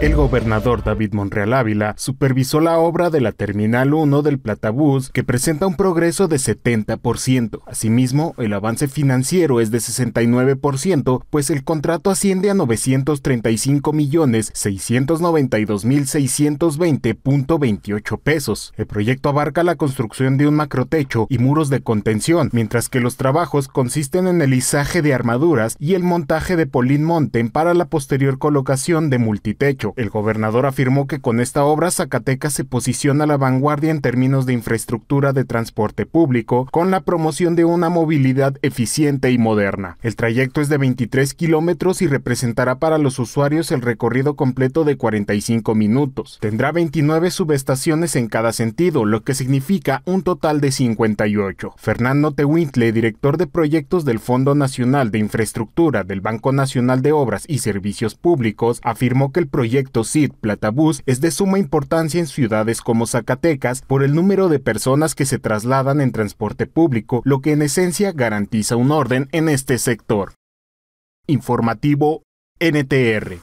El gobernador David Monreal Ávila supervisó la obra de la Terminal 1 del Platabús, que presenta un progreso de 70%. Asimismo, el avance financiero es de 69%, pues el contrato asciende a $935.692.620.28. pesos. El proyecto abarca la construcción de un macrotecho y muros de contención, mientras que los trabajos consisten en el izaje de armaduras y el montaje de polimonten para la posterior colocación de multitecho el gobernador afirmó que con esta obra Zacatecas se posiciona a la vanguardia en términos de infraestructura de transporte público con la promoción de una movilidad eficiente y moderna. El trayecto es de 23 kilómetros y representará para los usuarios el recorrido completo de 45 minutos. Tendrá 29 subestaciones en cada sentido, lo que significa un total de 58. Fernando Tewintle, director de proyectos del Fondo Nacional de Infraestructura del Banco Nacional de Obras y Servicios Públicos, afirmó que el proyecto proyecto CID Platabús es de suma importancia en ciudades como Zacatecas por el número de personas que se trasladan en transporte público, lo que en esencia garantiza un orden en este sector. Informativo NTR